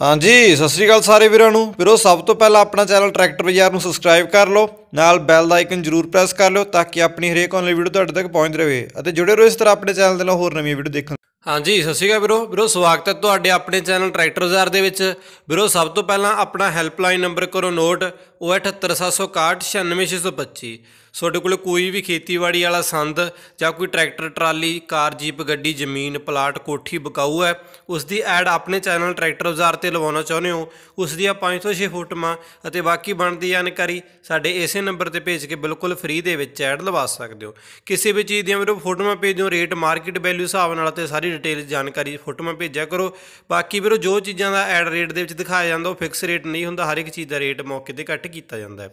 ਹਾਂਜੀ ਸਤਿ ਸ੍ਰੀ ਅਕਾਲ ਸਾਰੇ ਵੀਰਾਂ ਨੂੰ ਵੀਰੋ ਸਭ ਤੋਂ ਪਹਿਲਾਂ ਆਪਣਾ ਚੈਨਲ ਟਰੈਕਟਰ ਬਾਜ਼ਾਰ ਨੂੰ ਸਬਸਕ੍ਰਾਈਬ ਕਰ ਲਓ ਨਾਲ ਬੈਲ ਦਾ ਆਈਕਨ ਜ਼ਰੂਰ ਪ੍ਰੈਸ ਕਰ ਲਓ ਤਾਂ ਕਿ ਆਪਣੀ ਹਰੇਕ ਆਨਲਾਈਨ ਵੀਡੀਓ ਤੁਹਾਡੇ ਤੱਕ ਪਹੁੰਚ ਰਹੇ ਅਤੇ ਜੁੜੇ ਰਹੋ ਇਸ ਤਰ੍ਹਾਂ ਆਪਣੇ ਚੈਨਲ ਦੇ ਨਾਲ ਹੋਰ ਨਵੀਆਂ ਵੀਡੀਓ ਦੇਖਣ ਹਾਂਜੀ ਸਤਿ ਸ਼੍ਰੀ ਅਕਾਲ ਵੀਰੋ ਵੀਰੋ ਸਵਾਗਤ ਹੈ ਤੁਹਾਡੇ ਆਪਣੇ ਚੈਨਲ ਟਰੈਕਟਰ ਬਾਜ਼ਾਰ ਦੇ ਵਿੱਚ ਵੀਰੋ ਸਭ ਤੋਂ ਪਹਿਲਾਂ ਆਪਣਾ ਹੈਲਪਲਾਈਨ ਨੰਬਰ ਕਰੋ ਨੋਟ 07761 96625 ਤੁਹਾਡੇ ਕੋਲ ਕੋਈ ਵੀ ਖੇਤੀਬਾੜੀ ਵਾਲਾ ਸੰਦ ਜਾਂ ਕੋਈ ਟਰੈਕਟਰ ਟਰਾਲੀ ਕਾਰ ਜੀਪ ਗੱਡੀ ਜ਼ਮੀਨ ਪਲਾਟ ਕੋਠੀ ਬਕਾਊ ਹੈ ਉਸ ਦੀ ਐਡ ਆਪਣੇ ਚੈਨਲ ਟਰੈਕਟਰ ਬਾਜ਼ਾਰ ਤੇ ਲਵਾਉਣਾ ਚਾਹੁੰਦੇ ਹੋ ਉਸ ਦੀ 5 ਤੋਂ 6 ਫੋਟੋਆਂ ਅਤੇ ਬਾਕੀ ਬਣਦੀ ਜਾਣਕਾਰੀ ਸਾਡੇ ਇਸੇ ਨੰਬਰ ਤੇ ਭੇਜ ਕੇ ਬਿਲਕੁਲ ਫ੍ਰੀ ਦੇ ਵਿੱਚ ਐਡ ਲਵਾ ਸਕਦੇ ਹੋ ਕਿਸੇ ਵੀ ਚੀਜ਼ ਦੀਆਂ ਵੀਰੋ ਫੋਟੋਆਂ ਭੇਜੋ ਰੇਟ ਮਾਰਕੀਟ ਵੈਲਿਊ ਹਿਸਾਬ ਨਾਲ ਤੇ ਸਾਰੀ ਡਿਟੇਲ ਜਾਣਕਾਰੀ ਫੋਟੋਆਂ ਭੇਜਿਆ ਕਰੋ ਬਾਕੀ ਵੀਰੋ ਜੋ ਚੀਜ਼ਾਂ ਦਾ ਐਡ ਰੇਟ ਦੇ ਵਿੱਚ ਦਿਖਾਇਆ ਜਾਂਦਾ ਉਹ ਫਿਕਸ ਰੇਟ ਨਹੀਂ ਹੁੰਦਾ ਹਰ ਇੱਕ ਚੀਜ਼ ਦਾ ਰੇਟ ਮੌਕੇ ਤੇ ਘੱਟ ਕੀਤਾ ਜਾਂਦਾ ਹੈ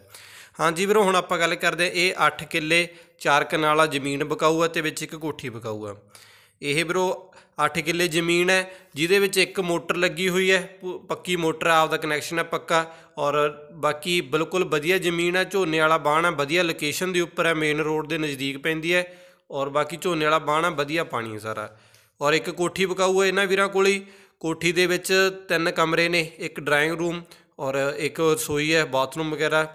ਹਾਂਜੀ ਵੀਰੋ ਹੁਣ ਆਪਾਂ ਗੱਲ ਕਰਦੇ ਆ ਇਹ 8 ਕਿੱਲੇ 4 ਕਨਾਲਾ ਜ਼ਮੀਨ ਬਕਾਊ ਆ ਤੇ ਵਿੱਚ ਇੱਕ ਕੋਠੀ ਬਕਾਊ ਆ ਇਹ ਵੀਰੋ 8 ਕਿੱਲੇ ਜ਼ਮੀਨ ਹੈ ਜਿਹਦੇ ਵਿੱਚ ਇੱਕ ਮੋਟਰ ਲੱਗੀ ਹੋਈ ਹੈ ਪੱਕੀ ਮੋਟਰ ਆਪ ਦਾ ਕਨੈਕਸ਼ਨ ਹੈ ਪੱਕਾ ਔਰ ਬਾਕੀ ਬਿਲਕੁਲ ਵਧੀਆ ਜ਼ਮੀਨ ਹੈ ਝੋਨੇ ਵਾਲਾ ਬਾਣ ਹੈ ਵਧੀਆ ਲੋਕੇਸ਼ਨ ਦੇ ਉੱਪਰ ਹੈ ਮੇਨ ਰੋਡ ਦੇ ਨਜ਼ਦੀਕ ਪੈਂਦੀ ਹੈ ਔਰ ਬਾਕੀ ਝੋਨੇ ਵਾਲਾ ਬਾਣ ਹੈ ਵਧੀਆ ਪਾਣੀ ਹੈ ਸਾਰਾ ਔਰ ਇੱਕ ਕੋਠੀ ਬਕਾਊ ਹੈ ਇਹਨਾਂ ਵੀਰਾਂ ਕੋਲ ਹੀ ਕੋਠੀ ਦੇ ਵਿੱਚ ਤਿੰਨ ਕਮਰੇ ਨੇ ਇੱਕ ਡਰਾਇੰਗ ਰੂਮ ਔਰ ਇੱਕ ਰਸੋਈ ਹੈ ਬਾਥਰੂਮ ਵਗੈਰਾ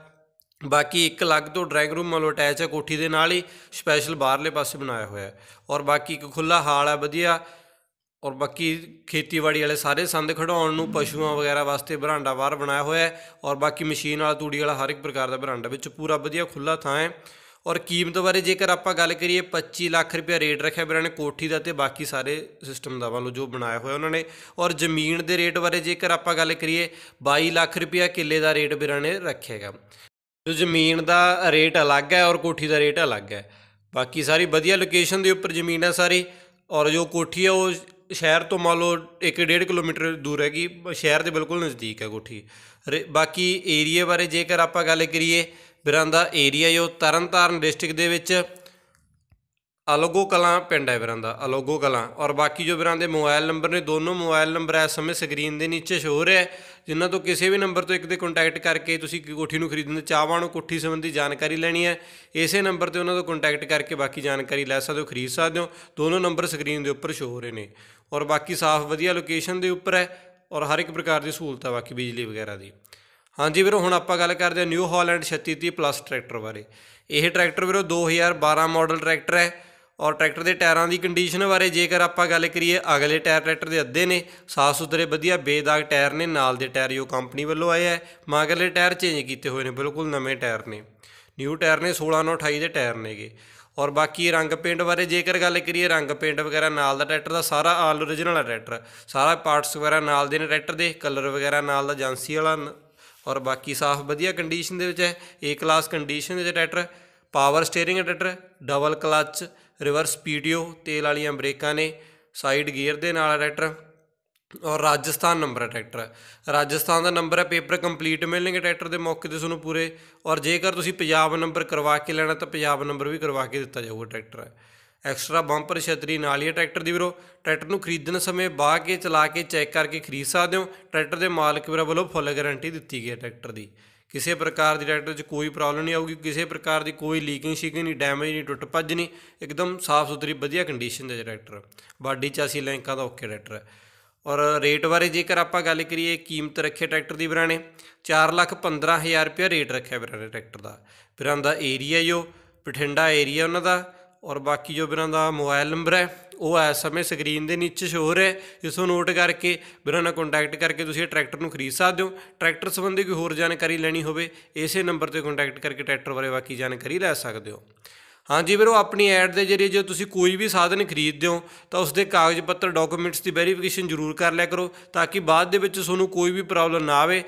ਬਾਕੀ ਇੱਕ ਅਲੱਗ ਤੋਂ ਡਰਾਇੰਗ ਰੂਮ ਨਾਲ ਅਟੈਚ ਹੈ ਕੋਠੀ ਦੇ ਨਾਲ ਹੀ ਸਪੈਸ਼ਲ ਬਾਹਰਲੇ ਪਾਸੇ ਬਣਾਇਆ ਹੋਇਆ ਹੈ ਔਰ ਬਾਕੀ ਇੱਕ ਖੁੱਲਾ ਹਾਲ ਹੈ ਵਧੀਆ ਔਰ ਬਾਕੀ ਖੇਤੀਬਾੜੀ ਵਾਲੇ ਸਾਰੇ ਸੰਦ ਖੜਾਉਣ ਨੂੰ ਪਸ਼ੂਆਂ ਵਗੈਰਾ ਵਾਸਤੇ ਬਰਾਂਡਾ ਬਾਹਰ ਬਣਾਇਆ ਹੋਇਆ ਹੈ ਔਰ ਬਾਕੀ ਮਸ਼ੀਨ ਵਾਲਾ ਤੂੜੀ ਵਾਲਾ ਹਰ ਇੱਕ ਪ੍ਰਕਾਰ ਦਾ ਬਰਾਂਡਾ ਵਿੱਚ ਪੂਰਾ ਵਧੀਆ ਖੁੱਲਾ ਥਾਂ ਹੈ ਔਰ ਕੀਮਤ ਬਾਰੇ ਜੇਕਰ ਆਪਾਂ ਗੱਲ ਕਰੀਏ 25 ਲੱਖ ਰੁਪਏ ਰੇਟ ਰੱਖਿਆ ਵੀਰਾਂ ਨੇ ਕੋਠੀ ਦਾ ਤੇ ਬਾਕੀ ਸਾਰੇ ਸਿਸਟਮ ਦਾ ਵਾਲੋ ਜੋ ਬਣਾਇਆ ਹੋਇਆ ਉਹਨਾਂ ਨੇ ਔਰ ਜ਼ਮੀਨ ਦੇ ਰੇਟ ਬਾਰੇ ਜੇਕਰ ਆਪਾਂ ਗੱਲ ਕਰੀਏ 22 ਲੱਖ ਰੁਪਏ ਕਿੱਲੇ ਦਾ ਰੇਟ ਵੀਰਾਂ ਨੇ ਹੈਗਾ ਜੋ ਜ਼ਮੀਨ ਦਾ ਰੇਟ ਅਲੱਗ ਹੈ ਔਰ ਕੋਠੀ ਦਾ ਰੇਟ ਅਲੱਗ ਹੈ ਬਾਕੀ ਸਾਰੀ ਵਧੀਆ ਲੋਕੇਸ਼ਨ ਦੇ ਉੱਪਰ ਜ਼ਮੀਨ ਹੈ ਸਾਰੀ ਔਰ ਜੋ ਕੋਠੀ ਹੈ ਉਹ ਸ਼ਹਿਰ ਤੋਂ ਮੰਨ ਲਓ 1.5 ਕਿਲੋਮੀਟਰ ਦੂਰ ਹੈਗੀ ਸ਼ਹਿਰ ਦੇ ਬਿਲਕੁਲ ਨਜ਼ਦੀਕ ਹੈ ਕੋਠੀ ਬਾਕੀ ਏਰੀਆ ਬਾਰੇ ਜੇਕਰ ਆਪਾਂ ਗੱਲ ਕਰੀਏ ਬਿਰਾਂ ਦਾ ਏਰੀਆ ਜੋ ਤਰਨਤਾਰਨ ਡਿਸਟ੍ਰਿਕਟ ਦੇ ਵਿੱਚ ਅਲੋਗੋ ਕਲਾ ਪਿੰਡ ਹੈ ਵੀਰਾਂ ਦਾ ਅਲੋਗੋ ਕਲਾ ਔਰ ਬਾਕੀ ਜੋ ਵੀਰਾਂ ਦੇ ਮੋਬਾਈਲ ਨੰਬਰ ਨੇ ਦੋਨੋਂ ਮੋਬਾਈਲ ਨੰਬਰ ਐ ਸਮੇਂ ਸਕਰੀਨ ਦੇ ਨੀਚੇ ਸ਼ੋ ਹੋ ਰਿਹਾ ਜਿੰਨਾਂ ਜਿਨ੍ਹਾਂ ਤੋਂ ਕਿਸੇ ਵੀ ਨੰਬਰ ਤੋਂ ਇੱਕ ਦੇ ਕੰਟੈਕਟ ਕਰਕੇ ਤੁਸੀਂ ਕੋਠੀ ਨੂੰ ਖਰੀਦਣ ਦੇ ਚਾਹਵਾਨ ਨੂੰ ਕੋਠੀ ਸੰਬੰਧੀ ਜਾਣਕਾਰੀ ਲੈਣੀ ਹੈ ਇਸੇ ਨੰਬਰ ਤੇ ਉਹਨਾਂ ਤੋਂ ਕੰਟੈਕਟ ਕਰਕੇ ਬਾਕੀ ਜਾਣਕਾਰੀ ਲੈ ਸਕਦੇ ਹੋ ਖਰੀਦ ਸਕਦੇ ਹੋ ਦੋਨੋਂ ਨੰਬਰ ਸਕਰੀਨ ਦੇ ਉੱਪਰ ਸ਼ੋ ਹੋ ਰਹੇ ਨੇ ਔਰ ਬਾਕੀ ਸਾਫ਼ ਵਧੀਆ ਲੋਕੇਸ਼ਨ ਦੇ ਉੱਪਰ ਹੈ ਔਰ ਹਰ ਇੱਕ ਪ੍ਰਕਾਰ ਦੀ ਸਹੂਲਤ ਹੈ ਬਾਕੀ ਬਿਜਲੀ ਵਗੈਰਾ ਦੀ ਹਾਂਜੀ ਵੀਰੋ ਹੁਣ ਆਪਾਂ ਗੱਲ ਕਰਦੇ ਹਾਂ ਨਿਊ ਹਾਲੈਂਡ 3630 ਪਲੱਸ ਟਰੈਕਟਰ ਬਾਰੇ ਇਹ ਟਰੈਕਟਰ ਵੀਰੋ 2012 ਮਾਡਲ ਟਰੈਕਟਰ ਹੈ ਔਰ ਟਰੈਕਟਰ ਦੇ ਟਾਇਰਾਂ ਦੀ ਕੰਡੀਸ਼ਨ ਬਾਰੇ ਜੇਕਰ ਆਪਾਂ ਗੱਲ ਕਰੀਏ ਅਗਲੇ ਟਾਇਰ ਟਰੈਕਟਰ ਦੇ ਅੱਧੇ ਨੇ ਸਾਫ ਸੁਥਰੇ ਵਧੀਆ ਬੇਦਾਗ ਟਾਇਰ ਨੇ ਨਾਲ ਦੇ ਟਾਇਰ ਜੋ ਕੰਪਨੀ ਵੱਲੋਂ ਆਏ ਹੈ ਮਾਗਲੇ ਟਾਇਰ ਚੇਂਜ ਕੀਤੇ ਹੋਏ ਨੇ ਬਿਲਕੁਲ ਨਵੇਂ ਟਾਇਰ ਨੇ ਨਿਊ ਟਾਇਰ ਨੇ 28 ਦੇ ਟਾਇਰ ਨੇਗੇ ਔਰ ਬਾਕੀ ਰੰਗ ਪੇਂਟ ਬਾਰੇ ਜੇਕਰ ਗੱਲ ਕਰੀਏ ਰੰਗ ਪੇਂਟ ਵਗੈਰਾ ਨਾਲ ਦਾ ਟਰੈਕਟਰ ਦਾ ਸਾਰਾ ਆਲ ਓਰੀਜਨਲ ਹੈ ਟਰੈਕਟਰ ਸਾਰਾ ਪਾਰਟਸ ਵਗੈਰਾ ਨਾਲ ਦੇ ਨੇ ਟਰੈਕਟਰ ਦੇ ਕਲਰ ਵਗੈਰਾ ਨਾਲ ਦਾ ਏਜੰਸੀ ਵਾਲਾ ਔਰ ਬਾਕੀ ਸਾਫ ਵਧੀਆ ਕੰਡੀਸ਼ਨ ਦੇ ਵਿੱਚ ਹੈ ਏ ਕਲਾਸ ਕੰਡੀਸ਼ਨ ਦੇ tractor power steering tractor double clutch reverse PTO ਤੇਲ ਵਾਲੀਆਂ ਬ੍ਰੇਕਾਂ ਨੇ ਸਾਈਡ ਗੀਅਰ ਦੇ ਨਾਲ ਟਰੈਕਟਰ ਔਰ ਰਾਜਸਥਾਨ ਨੰਬਰ ਹੈ ਟਰੈਕਟਰ ਰਾਜਸਥਾਨ ਦਾ ਨੰਬਰ ਹੈ ਪੇਪਰ ਕੰਪਲੀਟ ਮਿਲਣਗੇ ਟਰੈਕਟਰ ਦੇ ਮੌਕੇ ਤੇ ਤੁਹਾਨੂੰ ਪੂਰੇ ਔਰ ਜੇਕਰ ਤੁਸੀਂ ਪੰਜਾਬ ਨੰਬਰ ਕਰਵਾ ਕੇ ਲੈਣਾ ਤਾਂ ਪੰਜਾਬ ਨੰਬਰ ਵੀ ਕਰਵਾ ਕੇ ਦਿੱਤਾ ਜਾਊਗਾ ਟਰੈਕਟਰ ਹੈ ਐਕਸਟਰਾ ਬੰਪਰ ਛਤਰੀ ਨਾਲ ਹੀ ਟਰੈਕਟਰ ਦੀ ਵੀਰੋ ਟਰੈਕਟਰ ਨੂੰ ਖਰੀਦਣ ਸਮੇਂ ਬਾਹ ਕੇ ਚਲਾ ਕੇ ਚੈੱਕ ਕਰਕੇ ਖਰੀਦ ਸਕਦੇ ਹੋ ਟਰੈਕਟਰ ਦੇ ਮਾਲਕ ਵੀਰਾਂ ਵੱਲੋਂ ਫੁੱਲ ਗਾਰੰਟੀ ਦਿੱਤੀ ਗਈ ਹੈ ਟਰੈਕਟਰ ਦੀ ਕਿਸੇ ਪ੍ਰਕਾਰ ਦੀ ਟਰੈਕਟਰ 'ਚ ਕੋਈ ਪ੍ਰੋਬਲਮ ਨਹੀਂ ਆਊਗੀ ਕਿਸੇ ਪ੍ਰਕਾਰ ਦੀ ਕੋਈ ਲੀਕਿੰਗ ਸ਼ੀਕਿੰਗ ਨਹੀਂ ਡੈਮੇਜ ਨਹੀਂ ਟੁੱਟ ਭੱਜ ਨਹੀਂ ਇੱਕਦਮ ਸਾਫ਼ ਸੁਥਰੀ ਵਧੀਆ ਕੰਡੀਸ਼ਨ ਦਾ ਟਰੈਕਟਰ ਬਾਡੀ ਚਾਸੀ ਲੈਂਕਾਂ ਦਾ ਓਕੇ ਟਰੈਕਟਰ ਹੈ ਔਰ ਰੇਟ ਬਾਰੇ ਜੇਕਰ ਆਪਾਂ ਗੱਲ ਕਰੀਏ ਕੀਮਤ ਰੱਖੇ ਟਰੈਕਟਰ ਦੀ ਬਰਾਣੇ 415000 ਰੁਪਏ ਰੇਟ ਰੱਖਿਆ ਬਰਾਣੇ ਟਰੈਕਟਰ ਦਾ ਬਰਾਂ ਦਾ ਏਰੀਆ ਜੋ ਪਠਿੰਡਾ ਏਰੀਆ ਉਹਨਾਂ ਦਾ ਔਰ ਬਾਕੀ ਜੋ ਬਰਾਂ ਦਾ ਮੋਬਾਈਲ ਨੰਬਰ ਹੈ ਉਹ ਇਸ ਸਮੇਂ ਸਕਰੀਨ ਦੇ ਨੀਚੇ ਸ਼ੋਅ ਰਿਹਾ ਜਿਸ ਨੂੰ ਨੋਟ ਕਰਕੇ ਵੀਰਾਂ ਨਾਲ ਕੰਟੈਕਟ ਕਰਕੇ ਤੁਸੀਂ ਇਹ ਟਰੈਕਟਰ ਨੂੰ ਖਰੀਦ ਸਕਦੇ ਹੋ ਟਰੈਕਟਰ ਸੰਬੰਧੀ ਕੋਈ ਹੋਰ ਜਾਣਕਾਰੀ ਲੈਣੀ ਹੋਵੇ ਇਸੇ ਨੰਬਰ ਤੇ ਕੰਟੈਕਟ ਕਰਕੇ ਟਰੈਕਟਰ ਬਾਰੇ ਬਾਕੀ ਜਾਣਕਾਰੀ ਲੈ ਸਕਦੇ ਹੋ ਹਾਂਜੀ ਵੀਰੋ ਆਪਣੀ ਐਡ ਦੇ ਜਰੀਏ ਜੇ ਤੁਸੀਂ ਕੋਈ ਵੀ ਸਾਧਨ ਖਰੀਦਦੇ ਹੋ ਤਾਂ ਉਸ ਦੇ ਕਾਗਜ਼ ਪੱਤਰ ਡਾਕੂਮੈਂਟਸ ਦੀ ਵੈਰੀਫਿਕੇਸ਼ਨ ਜ਼ਰੂਰ ਕਰ ਲਿਆ ਕਰੋ ਤਾਂ ਕਿ ਬਾਅਦ ਦੇ ਵਿੱਚ ਤੁਹਾਨੂੰ ਕੋਈ ਵੀ ਪ੍ਰੋਬਲਮ ਨਾ ਆਵੇ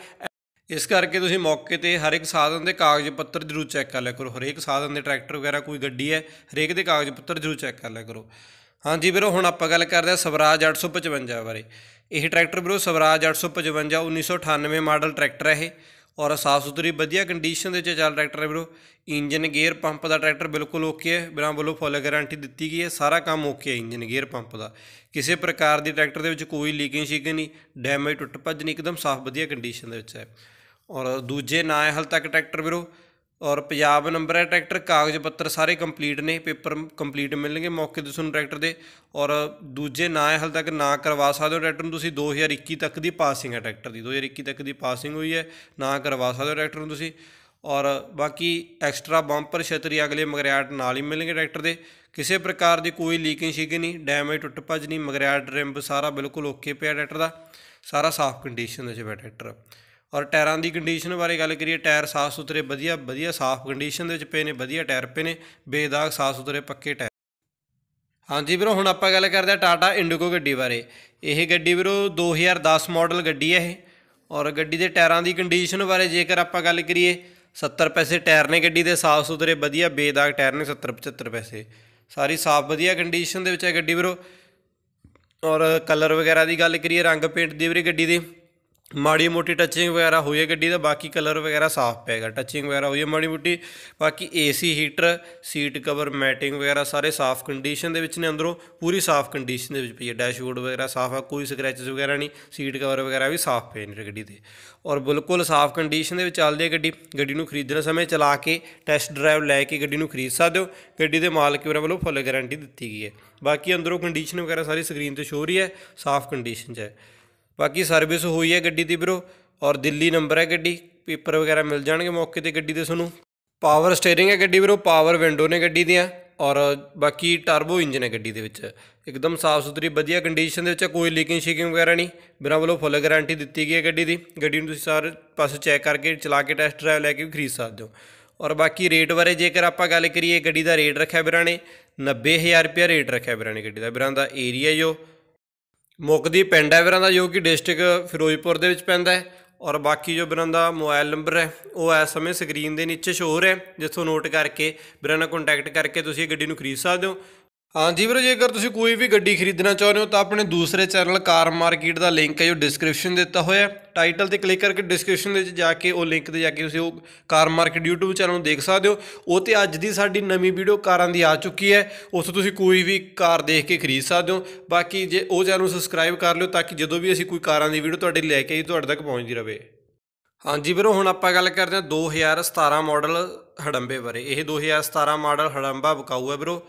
ਇਸ ਕਰਕੇ ਤੁਸੀਂ ਮੌਕੇ ਤੇ ਹਰ ਇੱਕ ਸਾਧਨ ਦੇ ਕਾਗਜ਼ ਪੱਤਰ ਜ਼ਰੂਰ ਚੈੱਕ ਕਰ ਲਿਆ ਕਰੋ ਹਰੇਕ ਸਾਧਨ ਦੇ ਟਰੈਕਟਰ ਵਗੈਰਾ ਕੋਈ ਗੱਡੀ ਹੈ ਹਰੇਕ ਦੇ ਕਾਗਜ਼ ਪੱਤਰ ਜ਼ਰੂਰ ਚੈੱਕ ਕਰ ਲਿਆ ਕਰੋ ਹਾਂਜੀ ਵੀਰੋ ਹੁਣ ਆਪਾਂ ਗੱਲ ਕਰਦੇ ਆ ਸਵਰਾਜ 855 ਬਾਰੇ ਇਹ ਟਰੈਕਟਰ ਵੀਰੋ ਸਵਰਾਜ 855 1998 ਮਾਡਲ ਟਰੈਕਟਰ ਹੈ ਇਹ ਔਰ ਸਾਫ ਸੁਥਰੀ ਵਧੀਆ ਕੰਡੀਸ਼ਨ ਦੇ ਚ ਚੱਲ ਟਰੈਕਟਰ ਹੈ ਵੀਰੋ ਇੰਜਨ ਗੇਅਰ ਪੰਪ ਦਾ ਟਰੈਕਟਰ ਬਿਲਕੁਲ ਓਕੇ ਹੈ ਬਿਨਾਂ ਵੱਲੋਂ ਫੁੱਲ ਗਾਰੰਟੀ ਦਿੱਤੀ ਗਈ ਹੈ ਸਾਰਾ ਕੰਮ ਓਕੇ ਹੈ ਇੰਜਨ ਗੇਅਰ ਪੰਪ ਦਾ ਕਿਸੇ ਪ੍ਰਕਾਰ ਦੀ ਟਰੈਕਟਰ ਦੇ ਵਿੱਚ ਕੋਈ ਲੀਕਿੰਗ ਸ਼ਿਕ ਨਹੀਂ ਡੈਮੇਜ ਟੁੱਟ ਭੱਜ ਨਹੀਂ ਇੱਕਦਮ ਸਾਫ ਵਧੀਆ ਕੰਡੀਸ਼ਨ ਦੇ ਵਿੱਚ ਹੈ ਔਰ ਦੂਜੇ ਨਾ ਹਲ ਤੱਕ ਟਰੈਕਟਰ ਵੀਰੋ ਔਰ ਪੰਜਾਬ ਨੰਬਰ ਹੈ ਟਰੈਕਟਰ ਕਾਗਜ਼ ਪੱਤਰ ਸਾਰੇ ਕੰਪਲੀਟ ਨੇ ਪੇਪਰ ਕੰਪਲੀਟ ਮਿਲਣਗੇ ਮੌਕੇ ਤੇ ਤੁਹਾਨੂੰ ਟਰੈਕਟਰ ਦੇ ਔਰ ਦੂਜੇ ਨਾ ਹਲ ਹਾਲ ਤੱਕ ਨਾ ਕਰਵਾ ਸਕਦੇ ਹੋ ਟਰੈਕਟਰ ਨੂੰ ਤੁਸੀਂ 2021 ਤੱਕ ਦੀ ਪਾਸਿੰਗ ਹੈ ਟਰੈਕਟਰ ਦੀ 2021 ਤੱਕ ਦੀ ਪਾਸਿੰਗ ਹੋਈ ਹੈ ਨਾ ਕਰਵਾ ਸਕਦੇ ਹੋ ਟਰੈਕਟਰ ਨੂੰ ਤੁਸੀਂ ਔਰ ਬਾਕੀ ਐਕਸਟਰਾ ਬੰਪਰ ਛਤਰੀ ਅਗਲੇ ਮਗਰਿਆਟ ਨਾਲ ਹੀ ਮਿਲਣਗੇ ਟਰੈਕਟਰ ਦੇ ਕਿਸੇ ਪ੍ਰਕਾਰ ਦੀ ਕੋਈ ਲੀਕਿੰਗ ਸ਼ਿਕ ਨਹੀਂ ਡੈਮੇਜ ਟੁੱਟ ਭੱਜ ਨਹੀਂ ਮਗਰਿਆਟ ਰਿੰਬ ਸਾਰਾ ਬਿਲਕੁਲ ਓਕੇ ਪਿਆ ਟਰੈਕਟਰ ਦਾ ਸਾਰਾ ਸਾਫ਼ ਕੰਡੀਸ਼ਨ ਦੇ ਵਿੱਚ ਬੈਠਾ ਟਰੈਕਟਰ ਔਰ ਟਾਇਰਾਂ ਦੀ ਕੰਡੀਸ਼ਨ ਬਾਰੇ ਗੱਲ ਕਰੀਏ ਟਾਇਰ ਸਾਫ਼ ਸੁਥਰੇ ਵਧੀਆ ਵਧੀਆ ਸਾਫ਼ ਕੰਡੀਸ਼ਨ ਦੇ ਵਿੱਚ ਪਏ ਨੇ ਵਧੀਆ ਟਾਇਰ ਪਏ ਨੇ ਬੇਦਾਗ ਸਾਫ਼ ਸੁਥਰੇ ਪੱਕੇ ਟਾਇਰ ਹਾਂਜੀ ਵੀਰੋ ਹੁਣ ਆਪਾਂ ਗੱਲ ਕਰਦੇ ਆ ਟਾਟਾ ਇੰਡੀਗੋ ਗੱਡੀ ਬਾਰੇ ਇਹ ਗੱਡੀ ਵੀਰੋ 2010 ਮਾਡਲ ਗੱਡੀ ਹੈ ਇਹ ਔਰ ਗੱਡੀ ਦੇ ਟਾਇਰਾਂ ਦੀ ਕੰਡੀਸ਼ਨ ਬਾਰੇ ਜੇਕਰ ਆਪਾਂ ਗੱਲ ਕਰੀਏ 70 ਪੈਸੇ ਟਾਇਰ ਨੇ ਗੱਡੀ ਦੇ ਸਾਫ਼ ਸੁਥਰੇ ਵਧੀਆ ਬੇਦਾਗ ਟਾਇਰ ਨੇ 70 75 ਪੈਸੇ ਸਾਰੀ ਸਾਫ਼ ਵਧੀਆ ਕੰਡੀਸ਼ਨ ਦੇ ਵਿੱਚ ਹੈ ਗੱਡੀ ਵੀਰੋ ਔਰ ਕਲਰ ਵਗੈਰਾ ਦੀ ਗੱਲ ਕਰੀਏ ਰੰਗ ਪੇਂਟ ਦੀ ਵੀਰੇ ਗੱਡੀ ਦੇ ਮਾੜੀ ਮੋਟੀ ਟੱਚਿੰਗ ਵਗੈਰਾ ਹੋਈ ਹੈ ਗੱਡੀ ਦਾ ਬਾਕੀ ਕਲਰ ਵਗੈਰਾ ਸਾਫ਼ ਪਏਗਾ ਟੱਚਿੰਗ ਵਗੈਰਾ ਹੋਈ ਹੈ ਮਾੜੀ ਮੋਟੀ ਬਾਕੀ AC heater seat cover matting ਵਗੈਰਾ ਸਾਰੇ ਸਾਫ਼ ਕੰਡੀਸ਼ਨ ਦੇ ਵਿੱਚ ਨੇ ਅੰਦਰੋਂ ਪੂਰੀ ਸਾਫ਼ ਕੰਡੀਸ਼ਨ ਦੇ ਵਿੱਚ ਪਈ ਹੈ ਡੈਸ਼ਬੋਰਡ ਵਗੈਰਾ ਸਾਫ਼ ਆ ਕੋਈ ਸਕ੍ਰੈਚਸ ਵਗੈਰਾ ਨਹੀਂ ਸੀਟ ਕਵਰ ਵਗੈਰਾ ਵੀ ਸਾਫ਼ ਪਏ ਨੇ ਗੱਡੀ ਦੇ ਔਰ ਬਿਲਕੁਲ ਸਾਫ਼ ਕੰਡੀਸ਼ਨ ਦੇ ਵਿੱਚ ਚੱਲਦੀ ਹੈ ਗੱਡੀ ਗੱਡੀ ਨੂੰ ਖਰੀਦਣ ਸਮੇਂ ਚਲਾ ਕੇ ਟੈਸਟ ਡਰਾਈਵ ਲੈ ਕੇ ਗੱਡੀ ਨੂੰ ਖਰੀਦ ਸਕਦੇ ਹੋ ਗੱਡੀ ਦੇ ਮਾਲਕ ਵੀਰਾਂ ਵੱਲੋਂ ਫੁੱਲ ਗਾਰੰਟੀ ਦਿੱਤੀ ਗਈ ਹੈ ਬਾਕੀ ਅੰਦਰੋਂ ਕੰਡੀਸ਼ਨ ਵਗੈਰਾ ਸਾਰੀ ਸਕਰੀਨ ਤੇ ਸ਼ੋ ਰਹੀ ਹੈ ਸਾਫ਼ ਕੰਡੀਸ਼ਨ 'ਚ ਹੈ ਬਾਕੀ ਸਰਵਿਸ ਹੋਈ ਹੈ ਗੱਡੀ ਦੀ ਵੀਰੋ ਔਰ ਦਿੱਲੀ ਨੰਬਰ ਹੈ ਗੱਡੀ ਪੇਪਰ ਵਗੈਰਾ ਮਿਲ ਜਾਣਗੇ ਮੌਕੇ ਤੇ ਗੱਡੀ ਦੇ ਤੁਹਾਨੂੰ ਪਾਵਰ ਸਟੀering ਹੈ ਗੱਡੀ ਵੀਰੋ ਪਾਵਰ ਵਿੰਡੋ ਨੇ ਗੱਡੀ ਦੀਆਂ ਔਰ ਬਾਕੀ ਟਰਬੋ ਇੰਜਨ ਹੈ ਗੱਡੀ ਦੇ ਵਿੱਚ ਇੱਕਦਮ ਸਾਫ ਸੁਥਰੀ ਵਧੀਆ ਕੰਡੀਸ਼ਨ ਦੇ ਵਿੱਚ ਕੋਈ ਲੀਕਿੰਗ ਸ਼ੀਕਿੰਗ ਵਗੈਰਾ ਨਹੀਂ ਬਿਨਾਂ ਵੱਲੋਂ ਫੁੱਲ ਗਾਰੰਟੀ ਦਿੱਤੀ ਗਈ ਹੈ ਗੱਡੀ ਦੀ ਗੱਡੀ ਨੂੰ ਤੁਸੀਂ ਸਾਰੇ ਪਾਸੇ ਚੈੱਕ ਕਰਕੇ ਚਲਾ ਕੇ ਟੈਸਟ ਡਰਾਈਵ ਲੈ ਕੇ ਵੀ ਖਰੀਦ ਸਕਦੇ ਹੋ ਔਰ ਬਾਕੀ ਰੇਟ ਬਾਰੇ ਜੇਕਰ ਆਪਾਂ ਗੱਲ ਕਰੀਏ ਗੱਡੀ ਦਾ ਰੇਟ ਰੱਖਿਆ ਵੀਰਾਂ ਨੇ 90000 ਰੁਪਏ ਰੇਟ ਰੱਖਿਆ ਵੀਰਾਂ ਨੇ ਗੱਡੀ ਦਾ ਵੀਰਾਂ ਦਾ ਏਰੀਆ ਜੋ ਮੁਕਦੀ ਪਿੰਡ ਹੈ ਵੀਰਾਂ ਦਾ ਜੋ ਕਿ ਡਿਸਟ੍ਰਿਕਟ ਫਿਰੋਜ਼ਪੁਰ ਦੇ ਵਿੱਚ ਪੈਂਦਾ ਹੈ ਔਰ ਬਾਕੀ ਜੋ ਵੀਰਾਂ ਦਾ ਮੋਬਾਈਲ ਨੰਬਰ ਹੈ ਉਹ ਇਸ ਸਮੇਂ ਸਕਰੀਨ ਦੇ ਨੀਚੇ ਸ਼ੋਅ ਹੋ ਰਿਹਾ ਜਿੱਥੋਂ ਨੋਟ ਕਰਕੇ ਵੀਰਾਂ ਨਾਲ ਕੰਟੈਕਟ ਕਰਕੇ ਤੁਸੀਂ ਇਹ ਗੱਡੀ ਨੂੰ ਖਰੀਦ ਸਕਦੇ ਹੋ ਹਾਂਜੀ ਵੀਰੋ ਜੇਕਰ ਤੁਸੀਂ ਕੋਈ ਵੀ ਗੱਡੀ ਖਰੀਦਣਾ ਚਾਹੁੰਦੇ ਹੋ ਤਾਂ ਆਪਣੇ ਦੂਸਰੇ ਚੈਨਲ ਕਾਰ ਮਾਰਕੀਟ ਦਾ ਲਿੰਕ ਹੈ ਜੋ ਡਿਸਕ੍ਰਿਪਸ਼ਨ ਦਿੱਤਾ ਹੋਇਆ ਟਾਈਟਲ ਤੇ ਕਲਿੱਕ ਕਰਕੇ ਡਿਸਕ੍ਰਿਪਸ਼ਨ ਦੇ ਵਿੱਚ ਜਾ ਕੇ ਉਹ ਲਿੰਕ ਤੇ ਜਾ ਕੇ ਤੁਸੀਂ ਉਹ ਕਾਰ ਮਾਰਕੀਟ YouTube ਚੈਨਲ ਨੂੰ ਦੇਖ ਸਕਦੇ ਹੋ ਉਹ ਤੇ ਅੱਜ ਦੀ ਸਾਡੀ ਨਵੀਂ ਵੀਡੀਓ ਕਾਰਾਂ ਦੀ ਆ ਚੁੱਕੀ ਹੈ ਉਸ ਤੋਂ ਤੁਸੀਂ ਕੋਈ ਵੀ ਕਾਰ ਦੇਖ ਕੇ ਖਰੀਦ ਸਕਦੇ ਹੋ ਬਾਕੀ ਜੇ ਉਹ ਚੈਨਲ ਨੂੰ ਸਬਸਕ੍ਰਾਈਬ ਕਰ ਲਿਓ ਤਾਂ ਕਿ ਜਦੋਂ ਵੀ ਅਸੀਂ ਕੋਈ ਕਾਰਾਂ ਦੀ ਵੀਡੀਓ ਤੁਹਾਡੇ ਲੈ ਕੇ ਆਈ ਤੁਹਾਡੇ ਤੱਕ ਪਹੁੰਚਦੀ ਰਹੇ ਹਾਂਜੀ ਵੀਰੋ ਹੁਣ ਆਪਾਂ ਗੱਲ ਕਰਦੇ ਹਾਂ 2017 ਮਾਡਲ ਹੜੰਬੇ ਬਾਰੇ ਇਹ 2017 ਮਾਡਲ ਹੜੰਬਾ ਬਕਾਊ ਹੈ ਵੀਰੋ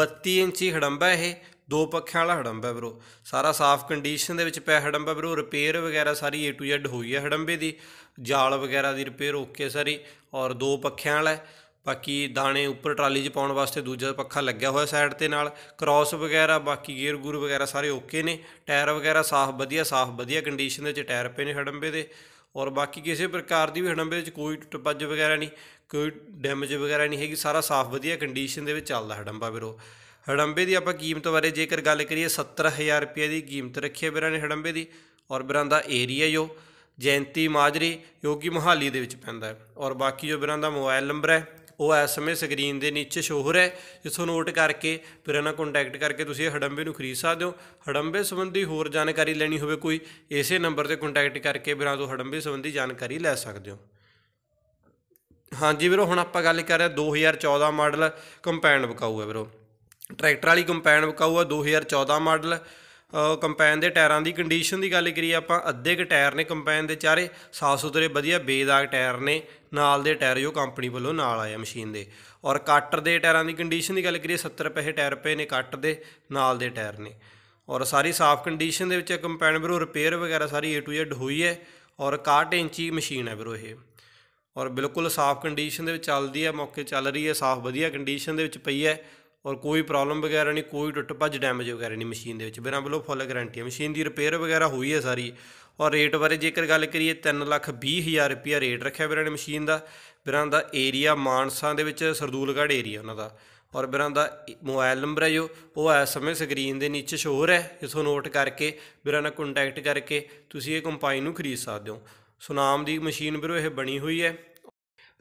32 ਇੰਚੀ ਹੜੰਬਾ ਇਹ ਦੋ ਪੱਖਿਆਂ ਵਾਲਾ ਹੜੰਬਾ ਬਰੋ ਸਾਰਾ ਸਾਫ਼ ਕੰਡੀਸ਼ਨ ਦੇ ਵਿੱਚ ਪਿਆ ਹੜੰਬਾ ਬਰੋ ਰਿਪੇਅਰ ਵਗੈਰਾ ਸਾਰੀ A to Z ਹੋਈ ਹੈ ਹੜੰਬੇ ਦੀ ਜਾਲ ਵਗੈਰਾ ਦੀ ਰਿਪੇਅਰ ਓਕੇ ਸਾਰੀ ਔਰ ਦੋ ਪੱਖਿਆਂ ਵਾਲਾ ਬਾਕੀ ਦਾਣੇ ਉੱਪਰ ਟਰਾਲੀ 'ਚ ਪਾਉਣ ਵਾਸਤੇ ਦੂਜਾ ਪੱਖਾ ਲੱਗਿਆ ਹੋਇਆ ਸਾਈਡ ਤੇ ਨਾਲ ਕ੍ਰਾਸ ਵਗੈਰਾ ਬਾਕੀ ਗੇਅਰ ਗੂਰ ਵਗੈਰਾ ਸਾਰੇ ਓਕੇ ਨੇ ਟਾਇਰ ਵਗੈਰਾ ਸਾਫ਼ ਵਧੀਆ ਸਾਫ਼ ਵਧੀਆ ਕੰਡੀਸ਼ਨ ਦੇ ਵਿੱਚ ਟਾਇਰ ਪਏ ਨੇ ਹੜੰਬੇ ਦੇ ਔਰ ਬਾਕੀ ਕਿਸੇ ਪ੍ਰਕਾਰ ਦੀ ਵੀ ਹੜੰਬੇ ਵਿੱਚ ਕੋਈ ਟੁੱਟ ਪੱਜ ਵਗੈਰਾ ਨਹੀਂ ਕੋਈ ਡੈਮੇਜ ਵਗੈਰਾ ਨਹੀਂ ਹੈਗੀ ਸਾਰਾ ਸਾਫ਼ ਵਧੀਆ ਕੰਡੀਸ਼ਨ ਦੇ ਵਿੱਚ ਚੱਲਦਾ ਹੜੰਬਾ ਵੀਰੋ ਹੜੰਬੇ ਦੀ ਆਪਾਂ ਕੀਮਤ ਬਾਰੇ ਜੇਕਰ ਗੱਲ ਕਰੀਏ 70000 ਰੁਪਏ ਦੀ ਕੀਮਤ ਰੱਖੀ ਹੈ ਵੀਰਾਂ ਨੇ ਹੜੰਬੇ ਦੀ ਔਰ ਵੀਰਾਂ ਦਾ ਏਰੀਆ ਜੋ ਜੈਂਤੀ ਮਾਜਰੀ ਜੋ ਕਿ ਮੁਹਾਲੀ ਦੇ ਵਿੱਚ ਪੈਂਦਾ ਹੈ ਔਰ ਬਾਕੀ ਜੋ ਵੀਰਾਂ ਦਾ ਮੋਬਾਈਲ ਨੰਬਰ ਹੈ ਉਹ ਇਸ ਸਮੇਂ ਸਕਰੀਨ ਦੇ ਨੀਚੇ ਸ਼ੋਅ ਰਿਹਾ ਹੈ ਜਿੱਥੋਂ ਨੋਟ ਕਰਕੇ ਫਿਰ ਇਹਨਾਂ ਕੰਟੈਕਟ ਕਰਕੇ ਤੁਸੀਂ ਇਹ ਹੜੰਬੇ ਨੂੰ ਖਰੀਦ ਸਕਦੇ ਹੋ ਹੜੰਬੇ ਸੰਬੰਧੀ ਹੋਰ ਜਾਣਕਾਰੀ ਲੈਣੀ ਹੋਵੇ ਕੋਈ ਇਸੇ ਨੰਬਰ ਤੇ ਕੰਟੈਕਟ ਕਰਕੇ ਵੀਰਾਂ ਤੋਂ ਹੜੰਬੇ ਸੰਬੰਧੀ ਜਾਣਕਾਰੀ ਲੈ ਸਕਦੇ ਹੋ ਹਾਂਜੀ ਵੀਰੋ ਹੁਣ ਆਪਾਂ ਗੱਲ ਕਰ ਰਹੇ 2014 ਮਾਡਲ ਕੰਪੈਨ ਬਕਾਊ ਹੈ ਵੀਰੋ ਟਰੈਕਟਰ ਵਾਲੀ ਕੰਪੈਨ ਬਕਾਊ ਹੈ 2014 ਮਾਡਲ ਕੰਪੈਨ ਦੇ ਟਾਇਰਾਂ ਦੀ ਕੰਡੀਸ਼ਨ ਦੀ ਗੱਲ ਕਰੀਏ ਆਪਾਂ ਅੱਧੇ ਕ ਟਾਇਰ ਨੇ ਕੰਪੈਨ ਦੇ ਚਾਰੇ ਸਾਫ ਸੁਥਰੇ ਵਧੀਆ ਬੇਦਾਗ ਟਾਇਰ ਨੇ ਨਾਲ ਦੇ ਟਾਇਰ ਜੋ ਕੰਪਨੀ ਵੱਲੋਂ ਨਾਲ ਆਇਆ ਮਸ਼ੀਨ ਦੇ ਔਰ ਕੱਟਰ ਦੇ ਟਾਇਰਾਂ ਦੀ ਕੰਡੀਸ਼ਨ ਦੀ ਗੱਲ ਕਰੀਏ 70 ਪੈਸੇ ਟਾਇਰ ਪਏ ਨੇ ਕੱਟ ਦੇ ਨਾਲ ਦੇ ਟਾਇਰ ਨੇ ਔਰ ਸਾਰੀ ਸਾਫ ਕੰਡੀਸ਼ਨ ਦੇ ਵਿੱਚ ਕੰਪੈਨ ਬਰੋ ਰਿਪੇਅਰ ਵਗੈਰਾ ਸਾਰੀ A to Z ਹੋਈ ਹੈ ਔਰ 61 ਇੰਚੀ ਮਸ਼ੀਨ ਹੈ ਬਰੋ ਇਹ ਔਰ ਬਿਲਕੁਲ ਸਾਫ ਕੰਡੀਸ਼ਨ ਦੇ ਵਿੱਚ ਚੱਲਦੀ ਹੈ ਮੌਕੇ ਚੱਲ ਰਹੀ ਹੈ ਸਾਫ ਵਧੀਆ ਕੰਡੀਸ਼ਨ ਦੇ ਵਿੱਚ ਪਈ ਹੈ ਔਰ ਕੋਈ ਪ੍ਰੋਬਲਮ ਵਗੈਰਾ ਨਹੀਂ ਕੋਈ ਟੁੱਟ ਭੱਜ ਡੈਮੇਜ ਵਗੈਰਾ ਨਹੀਂ ਮਸ਼ੀਨ ਦੇ ਵਿੱਚ ਬਿਨਾਂ ਬਿਲੋ ਫੁੱਲ ਗਾਰੰਟੀ ਹੈ ਮਸ਼ੀਨ ਦੀ ਰਿਪੇਅਰ ਵਗੈਰਾ ਹੋਈ ਹੈ ਸਾਰੀ ਔਰ ਰੇਟ ਬਾਰੇ ਜੇਕਰ ਗੱਲ ਕਰੀਏ 3 ਲੱਖ 20 ਹਜ਼ਾਰ ਰੁਪਿਆ ਰੇਟ ਰੱਖਿਆ ਵੀਰਾਂ ਨੇ ਮਸ਼ੀਨ ਦਾ ਵੀਰਾਂ ਦਾ ਏਰੀਆ ਮਾਨਸਾ ਦੇ ਵਿੱਚ ਸਰਦੂਲਗੜ੍ਹ ਏਰੀਆ ਉਹਨਾਂ ਦਾ ਔਰ ਵੀਰਾਂ ਦਾ ਮੋਬਾਈਲ ਨੰਬਰ ਹੈ ਜੋ ਉਹ ਇਸ ਸਮੇਂ ਸਕਰੀਨ ਦੇ ਨੀਚੇ ਰਿਹਾ ਹੈ ਇਸੋ ਨੋਟ ਕਰਕੇ ਵੀਰਾਂ ਨਾਲ ਕੰਟੈਕਟ ਕਰਕੇ ਤੁਸੀਂ ਇਹ ਕੰਪਾਈਨ ਨੂੰ ਖਰੀਦ ਸਕਦੇ ਹੋ ਸੁਨਾਮ ਦੀ ਮਸ਼ੀਨ ਵੀਰੋ ਇਹ ਬਣੀ ਹੋਈ ਹੈ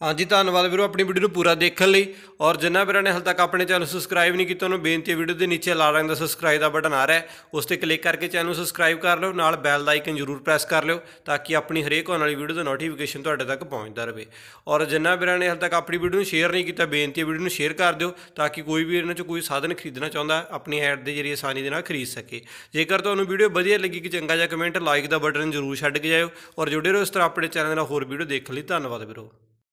ਹਾਂਜੀ ਧੰਨਵਾਦ ਵੀਰੋ ਆਪਣੀ ਵੀਡੀਓ ਨੂੰ ਪੂਰਾ ਦੇਖਣ ਲਈ ਔਰ ਜਿੰਨਾ ਵੀਰਾਂ ਨੇ ਹਾਲ ਤੱਕ ਆਪਣੇ ਚੈਨਲ ਸਬਸਕ੍ਰਾਈਬ ਨਹੀਂ ਕੀਤਾ ਉਹਨੂੰ ਬੇਨਤੀ ਹੈ ਵੀਡੀਓ ਦੇ ਨੀਚੇ ਲਾਲ ਰੰਗ ਦਾ ਸਬਸਕ੍ਰਾਈਬ ਦਾ ਬਟਨ ਆ ਰਿਹਾ ਉਸ ਤੇ ਕਲਿੱਕ ਕਰਕੇ ਚੈਨਲ ਸਬਸਕ੍ਰਾਈਬ ਕਰ ਲਓ ਨਾਲ ਬੈਲ ਦਾ ਆਈਕਨ ਜ਼ਰੂਰ ਪ੍ਰੈਸ ਕਰ ਲਿਓ ਤਾਂ ਕਿ ਆਪਣੀ ਹਰੇਕ ਆਉਣ ਵਾਲੀ ਵੀਡੀਓ ਦਾ ਨੋਟੀਫਿਕੇਸ਼ਨ ਤੁਹਾਡੇ ਤੱਕ ਪਹੁੰਚਦਾ ਰਹੇ ਔਰ ਜਿੰਨਾ ਵੀਰਾਂ ਨੇ ਹਾਲ ਤੱਕ ਆਪਣੀ ਵੀਡੀਓ ਨੂੰ ਸ਼ੇਅਰ ਨਹੀਂ ਕੀਤਾ ਬੇਨਤੀ ਹੈ ਵੀਡੀਓ ਨੂੰ ਸ਼ੇਅਰ ਕਰ ਦਿਓ ਤਾਂ ਕਿ ਕੋਈ ਵੀ ਇਹਨਾਂ 'ਚ ਕੋਈ ਸਾਧਨ ਖਰੀਦਣਾ ਚਾਹੁੰਦਾ ਆਪਣੀ ਐਡ ਦੇ ਜਰੀਏ ਆਸਾਨੀ ਦੇ ਨਾਲ ਖਰੀਦ ਸਕੇ ਜੇਕਰ ਤੁਹਾਨੂੰ ਵੀਡੀਓ ਵਧੀਆ ਲੱਗੀ ਕਿ ਚੰਗਾ ਜਿਹਾ ਕਮੈਂਟ ਲਾਈਕ ਦਾ ਬਟਨ ਜ਼ਰੂਰ ਛੱਡ ਕੇ ਜਾਇਓ ਔਰ ਜੁੜੇ ਰਹੋ ਇਸ ਤਰ੍ਹਾਂ ਆਪਣੇ ਚੈਨਲ ਨਾਲ ਹੋਰ ਵੀਡੀਓ ਦੇਖਣ ਲਈ ਧੰਨਵਾਦ ਵੀਰੋ